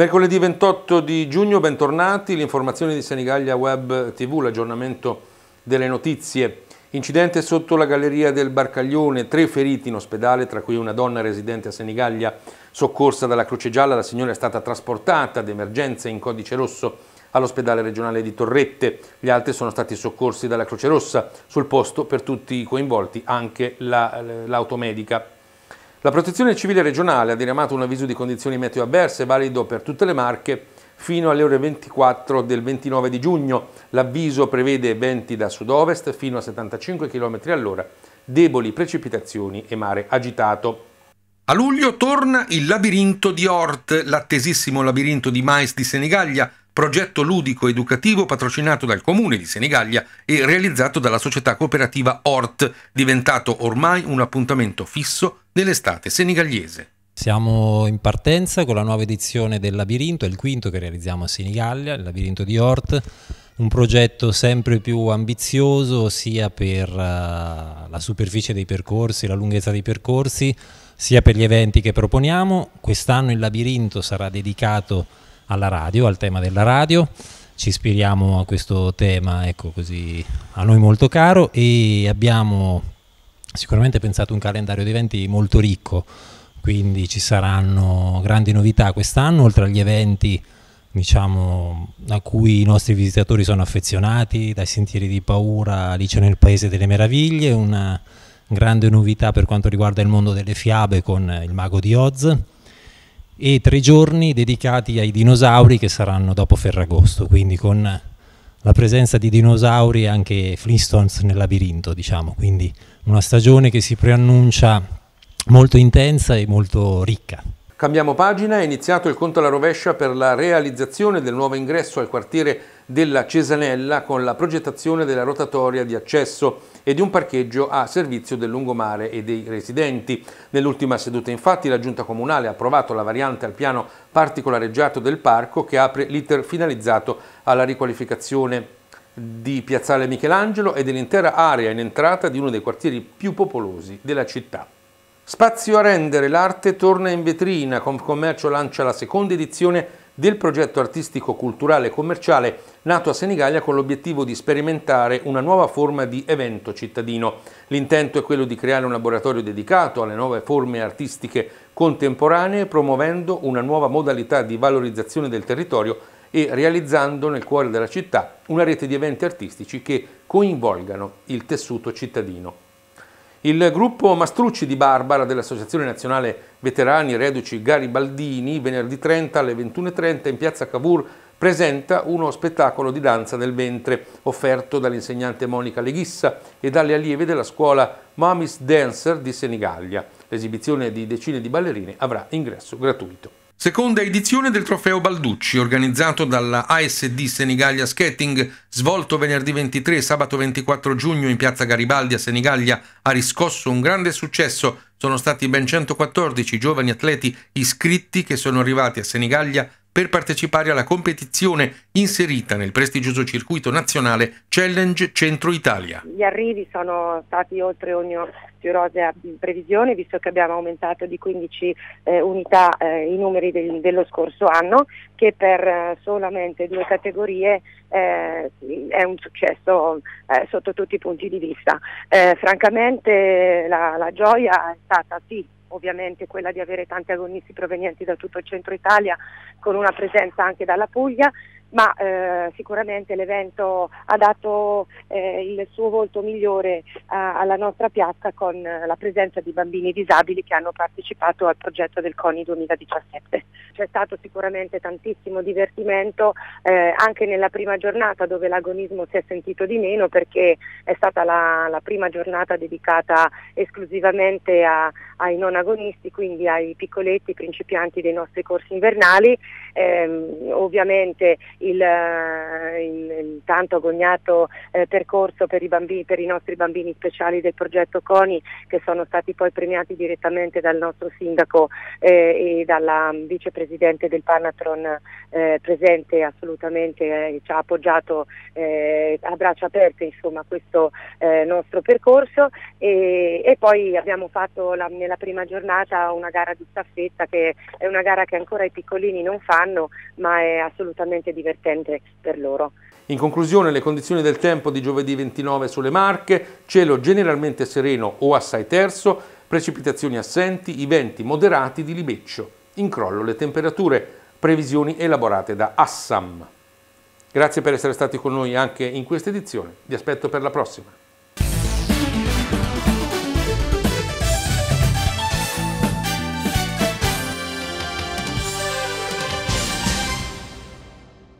Mercoledì 28 di giugno, bentornati, l'informazione di Senigallia Web TV, l'aggiornamento delle notizie. Incidente sotto la galleria del Barcaglione, tre feriti in ospedale, tra cui una donna residente a Senigallia, soccorsa dalla Croce Gialla, la signora è stata trasportata d'emergenza in codice rosso all'ospedale regionale di Torrette. Gli altri sono stati soccorsi dalla Croce Rossa, sul posto per tutti i coinvolti, anche l'automedica. La, la protezione civile regionale ha diramato un avviso di condizioni meteo avverse valido per tutte le marche fino alle ore 24 del 29 di giugno. L'avviso prevede venti da sud-ovest fino a 75 km all'ora, deboli precipitazioni e mare agitato. A luglio torna il labirinto di Hort, l'attesissimo labirinto di mais di Senigallia, progetto ludico educativo patrocinato dal comune di Senigallia e realizzato dalla società cooperativa Ort, diventato ormai un appuntamento fisso dell'estate senigalliese. Siamo in partenza con la nuova edizione del Labirinto, è il quinto che realizziamo a Senigallia, il Labirinto di Ort, un progetto sempre più ambizioso sia per eh, la superficie dei percorsi, la lunghezza dei percorsi, sia per gli eventi che proponiamo. Quest'anno il Labirinto sarà dedicato alla radio, al tema della radio. Ci ispiriamo a questo tema, ecco così, a noi molto caro e abbiamo sicuramente pensato un calendario di eventi molto ricco, quindi ci saranno grandi novità quest'anno, oltre agli eventi diciamo, a cui i nostri visitatori sono affezionati, dai sentieri di paura, Alice nel Paese delle Meraviglie, una grande novità per quanto riguarda il mondo delle fiabe con il mago di Oz, e tre giorni dedicati ai dinosauri che saranno dopo Ferragosto, quindi con la presenza di dinosauri e anche Flintstones nel labirinto, diciamo, quindi una stagione che si preannuncia molto intensa e molto ricca. Cambiamo pagina, è iniziato il conto alla rovescia per la realizzazione del nuovo ingresso al quartiere della Cesanella con la progettazione della rotatoria di accesso e di un parcheggio a servizio del lungomare e dei residenti. Nell'ultima seduta infatti la Giunta Comunale ha approvato la variante al piano particolareggiato del parco che apre l'iter finalizzato alla riqualificazione di Piazzale Michelangelo e dell'intera area in entrata di uno dei quartieri più popolosi della città. Spazio a rendere, l'arte torna in vetrina. Confcommercio lancia la seconda edizione del progetto artistico, culturale e commerciale nato a Senigallia con l'obiettivo di sperimentare una nuova forma di evento cittadino. L'intento è quello di creare un laboratorio dedicato alle nuove forme artistiche contemporanee, promuovendo una nuova modalità di valorizzazione del territorio e realizzando nel cuore della città una rete di eventi artistici che coinvolgano il tessuto cittadino. Il gruppo Mastrucci di Barbara dell'Associazione Nazionale Veterani Reduci Garibaldini, venerdì 30 alle 21.30 in piazza Cavour, presenta uno spettacolo di danza del ventre, offerto dall'insegnante Monica Leghissa e dalle allievi della scuola Mamis Dancer di Senigallia. L'esibizione di decine di ballerine avrà ingresso gratuito. Seconda edizione del trofeo Balducci, organizzato dalla ASD Senigallia Skating, svolto venerdì 23 e sabato 24 giugno in piazza Garibaldi a Senigallia, ha riscosso un grande successo. Sono stati ben 114 giovani atleti iscritti che sono arrivati a Senigallia per partecipare alla competizione inserita nel prestigioso circuito nazionale Challenge Centro Italia. Gli arrivi sono stati oltre ogni rosea previsione, visto che abbiamo aumentato di 15 eh, unità eh, i numeri del, dello scorso anno, che per eh, solamente due categorie eh, è un successo eh, sotto tutti i punti di vista. Eh, francamente la, la gioia è stata sì ovviamente quella di avere tanti agonisti provenienti da tutto il centro Italia, con una presenza anche dalla Puglia, ma eh, sicuramente l'evento ha dato eh, il suo volto migliore a, eh, alla nostra piazza con la presenza di bambini disabili che hanno partecipato al progetto del CONI 2017 c'è stato sicuramente tantissimo divertimento eh, anche nella prima giornata dove l'agonismo si è sentito di meno perché è stata la, la prima giornata dedicata esclusivamente a, ai non agonisti, quindi ai piccoletti principianti dei nostri corsi invernali. Eh, ovviamente il, eh, il, il, tanto agognato eh, percorso per i, bambini, per i nostri bambini speciali del progetto CONI che sono stati poi premiati direttamente dal nostro sindaco eh, e dalla vicepresidente presidente del Panatron eh, presente assolutamente eh, ci ha appoggiato eh, a braccia aperte insomma, questo eh, nostro percorso e, e, poi abbiamo fatto la, nella prima giornata una gara di staffetta che è una gara che ancora i piccolini non fanno ma è assolutamente divertente per loro. In conclusione le condizioni del tempo di giovedì 29 sulle Marche, cielo generalmente sereno o assai terzo, precipitazioni assenti, i venti moderati di Libeccio in crollo le temperature, previsioni elaborate da Assam. Grazie per essere stati con noi anche in questa edizione, vi aspetto per la prossima.